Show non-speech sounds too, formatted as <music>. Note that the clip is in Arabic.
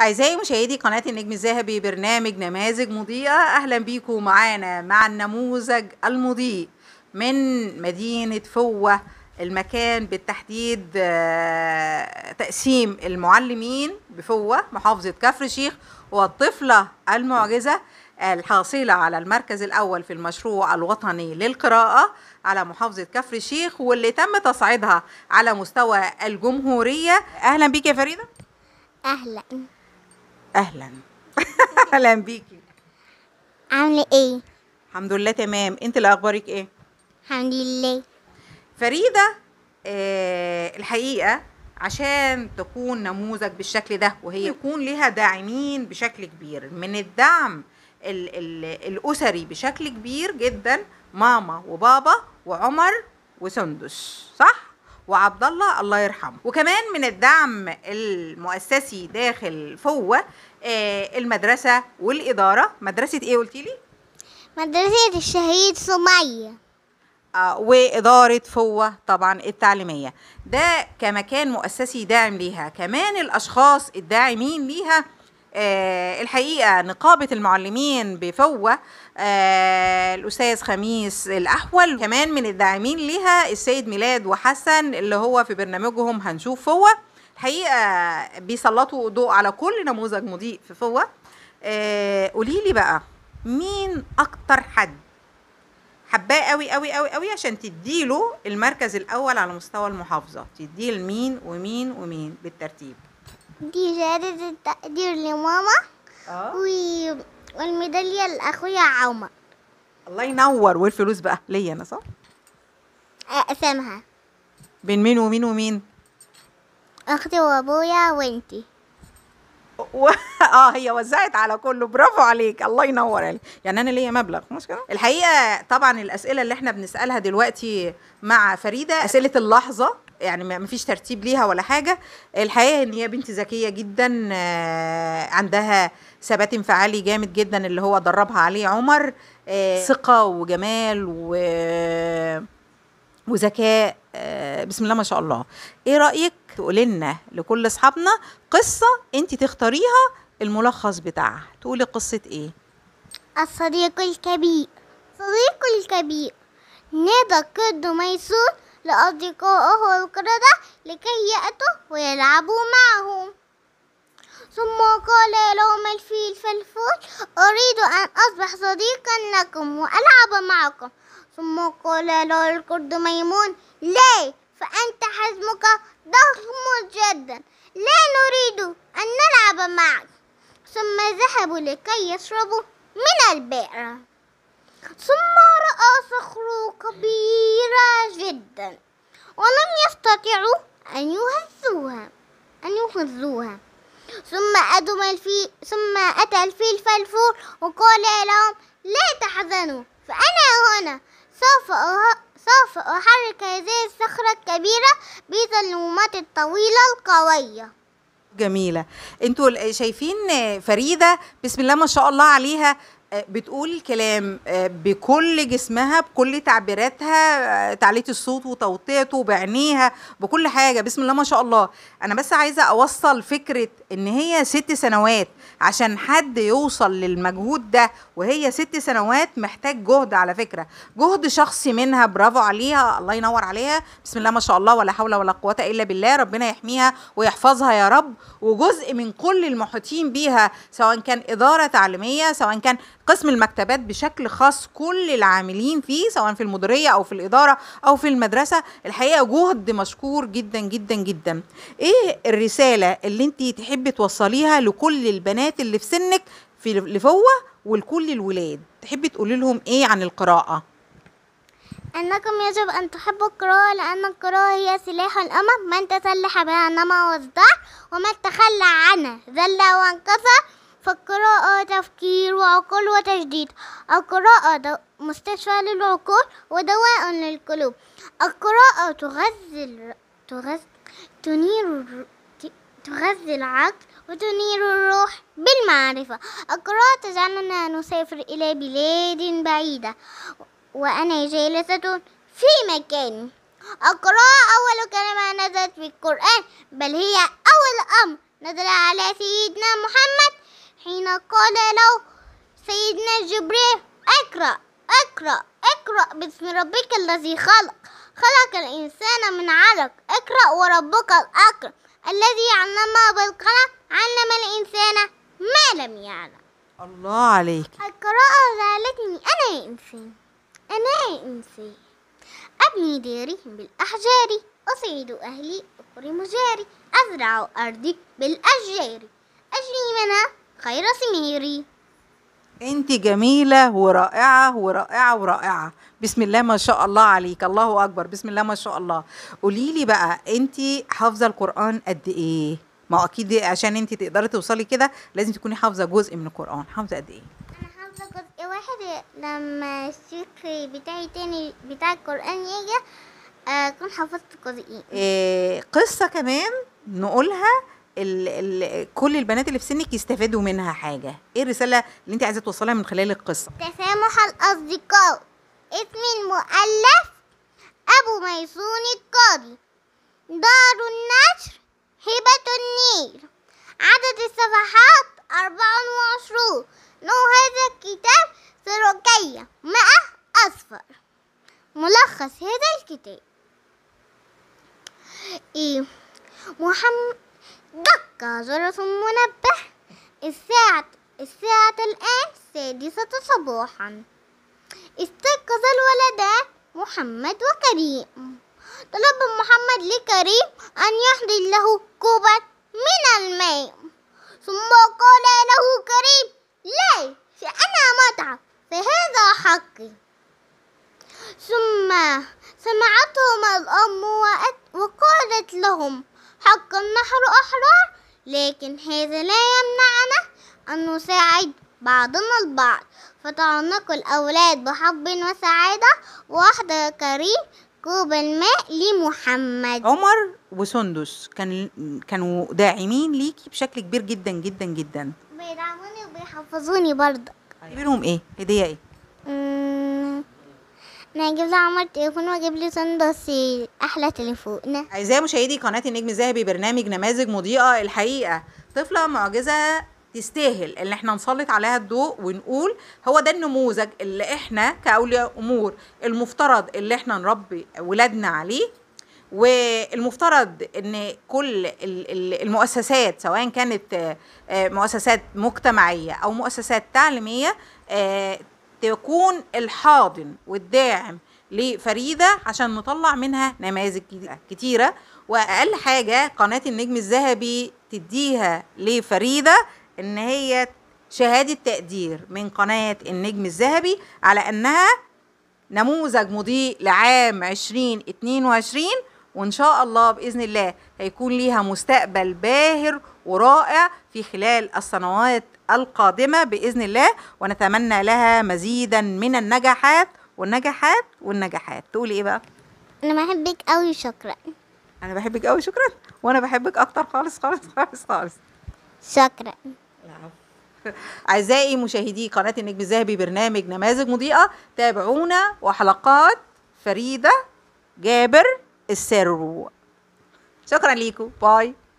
أعزائي مشاهدي قناة النجم الذهبي برنامج نماذج مضيئة أهلا بيكم معانا مع النموذج المضيء من مدينة فوة المكان بالتحديد آه، تقسيم المعلمين بفوة محافظة كفر الشيخ والطفلة المعجزة الحاصلة على المركز الأول في المشروع الوطني للقراءة على محافظة كفر الشيخ واللي تم تصعيدها على مستوى الجمهورية أهلا بك يا فريدة أهلا اهلا <laughs> اهلا بيكي عامله ايه الحمد لله تمام انت اللي اخبارك ايه الحمد لله فريده آه الحقيقه عشان تكون نموذج بالشكل ده وهي يكون لها داعمين بشكل كبير من الدعم ال ال الاسري بشكل كبير جدا ماما وبابا وعمر وسندس صح وعبد الله الله يرحمه وكمان من الدعم المؤسسي داخل فوة آه، المدرسة والإدارة مدرسة إيه قلتي لي؟ مدرسة الشهيد سمية آه وإدارة فوة طبعا التعليمية ده كمكان مؤسسي داعم ليها كمان الأشخاص الداعمين ليها آه، الحقيقه نقابه المعلمين بفوه آه، الاستاذ خميس الاحول كمان من الداعمين لها السيد ميلاد وحسن اللي هو في برنامجهم هنشوف فوه الحقيقه بيسلطوا ضوء على كل نموذج مضيء في فوه آه، قولي لي بقى مين اكتر حد حباه قوي قوي قوي قوي عشان تديله المركز الاول على مستوى المحافظه تديه لمين ومين ومين بالترتيب دي شهادة التقدير لماما اه والميدالية لأخويا عمر الله ينور والفلوس بقى ليا أنا صح؟ أقسمها بين مين ومين ومين؟ أختي وأبويا وأنتي و... <laughs> اه هي وزعت على كله برافو عليك الله ينور عليك يعني انا ليا مبلغ مش كده الحقيقه طبعا الاسئله اللي احنا بنسالها دلوقتي مع فريده اسئله اللحظه يعني ما فيش ترتيب ليها ولا حاجه الحقيقه ان هي بنت ذكيه جدا آه، عندها ثبات انفعالي جامد جدا اللي هو دربها عليه عمر آه، ثقه وجمال و وذكاء آه، بسم الله ما شاء الله ايه رايك تقولي لنا لكل اصحابنا قصه انت تختاريها الملخص بتاعها تقولي قصه ايه الصديق الكبير صديق الكبير نادى القرد ميسون لأصدقائه القردة لكي يأتوا ويلعبوا معهم ثم قال لهم الفيل فالفول أريد أن أصبح صديقا لكم وألعب معكم ثم قال له القرد ميمون لا فأنت حزمك ضخم جدا لا نريد أن نلعب معك ثم ذهبوا لكي يشربوا من البئر ثم رأى صخر كبيرة جدا ولم يستطيعوا أن يهزوها أن يهزوها ثم أدم الفيل ثم أتى الفيل فالفور وقال لهم لا تحزنوا فأنا هنا سوف أه... سوف أحرك هذه الصخرة الكبيرة بتنويمات الطويلة القوية جميلة انتوا شايفين فريدة بسم الله ما شاء الله عليها آه، بتقول كلام آه، بكل جسمها بكل تعبيراتها آه، تعليه الصوت وتوطيته بعينيها بكل حاجه بسم الله ما شاء الله انا بس عايزه اوصل فكره ان هي ست سنوات عشان حد يوصل للمجهود ده وهي ست سنوات محتاج جهد على فكره جهد شخصي منها برافو عليها الله ينور عليها بسم الله ما شاء الله ولا حول ولا قوه الا بالله ربنا يحميها ويحفظها يا رب وجزء من كل المحيطين بيها سواء كان اداره تعليميه سواء كان قسم المكتبات بشكل خاص كل العاملين فيه سواء في المديريه او في الاداره او في المدرسه الحقيقه جهد مشكور جدا جدا جدا ايه الرساله اللي انت تحبي توصليها لكل البنات اللي في سنك في لفوه ولكل الولاد تحبي تقولي لهم ايه عن القراءه أنكم يجب أن تحبوا القراءة لأن القراءة هي سلاح الأمم من تسلح بها نما وصدع ومن تخلى عنه ذل وانكسر فالقراءة تفكير وعقل وتجديد القراءة مستشفى للعقول ودواء للقلوب القراءة تغذي تغذي تنير تغذي العقل وتنير الروح بالمعرفة القراءة تجعلنا نسافر إلى بلاد بعيدة وأنا جالسة في مكاني القراءة أول كلمة نزلت في القرآن بل هي أول أمر نزل على سيدنا محمد حين قال له سيدنا جبريل اقرأ اقرأ اقرأ باسم ربك الذي خلق خلق الإنسان من علق اقرأ وربك الأكرم الذي علم بالقلم علم الإنسان ما لم يعلم الله عليك القراءة جعلتني أنا يا إنسان أنا يا إنسان أبني داري بالأحجار أسعد أهلي أكرم جاري أزرع أرضي بالأشجار أجني منها خير سميري انت جميله ورائعه ورائعه ورائعه بسم الله ما شاء الله عليك الله اكبر بسم الله ما شاء الله قولي لي بقى انت حافظه القران قد ايه ما هو اكيد عشان انت تقدري توصلي كده لازم تكوني حافظه جزء من القران حافظه قد ايه انا حافظه جزء واحد لما الشكر بتاعي تاني بتاع القران يجي آه، اكون حفظت جزئين إيه قصه كمان نقولها ال ال كل البنات اللي في سنك يستفادوا منها حاجه ايه الرساله اللي انت عايزه توصلها من خلال القصه تسامح الاصدقاء اسم المؤلف ابو ميسون القاضي دار النشر هبه النيل عدد الصفحات 24 نوع هذا الكتاب سرقية ماء أصفر ملخص هذا الكتاب إيه محمد دق جرس منبه الساعة الساعة الآن السادسة صباحا استيقظ الولدان محمد وكريم طلب محمد لكريم أن يحضر له كوبا من الماء ثم قال له كريم لا فأنا متعب فهذا حقي ثم سمعتهم الأم وقالت لهم حق النحر أحرار لكن هذا لا يمنعنا أن نساعد بعضنا البعض فتعنق الأولاد بحب وسعادة وحدة كريم كوب الماء لمحمد عمر وسندس كان كانوا داعمين ليكي بشكل كبير جدا جدا جدا بيدعموني وبيحفظوني برضه هديهم ايه هديه ايه انا هجيب لها عمر تليفون واجيب لي سندس احلى تليفون اعزائي مشاهدي قناه النجم الذهبي برنامج نماذج مضيئه الحقيقه طفله معجزه تستاهل ان احنا نسلط عليها الضوء ونقول هو ده النموذج اللي احنا كاولياء امور المفترض اللي احنا نربي ولادنا عليه والمفترض ان كل المؤسسات سواء كانت آه، مؤسسات مجتمعيه او مؤسسات تعليميه آه، تكون الحاضن والداعم لفريده عشان نطلع منها نماذج كتيره واقل حاجه قناه النجم الذهبي تديها لفريده ان هي شهاده تقدير من قناه النجم الذهبي على انها نموذج مضيء لعام 2022 وإن شاء الله بإذن الله هيكون ليها مستقبل باهر ورائع في خلال السنوات القادمة بإذن الله ونتمنى لها مزيدا من النجاحات والنجاحات والنجاحات تقولي إيه بقى؟ أنا بحبك قوي شكرا أنا بحبك قوي شكرا وأنا بحبك أكتر خالص خالص خالص خالص شكرا <laughs> أعزائي مشاهدي قناة النجم الذهبي برنامج نماذج مضيئة تابعونا وحلقات فريدة جابر cérebro. Shukran liku. Bye.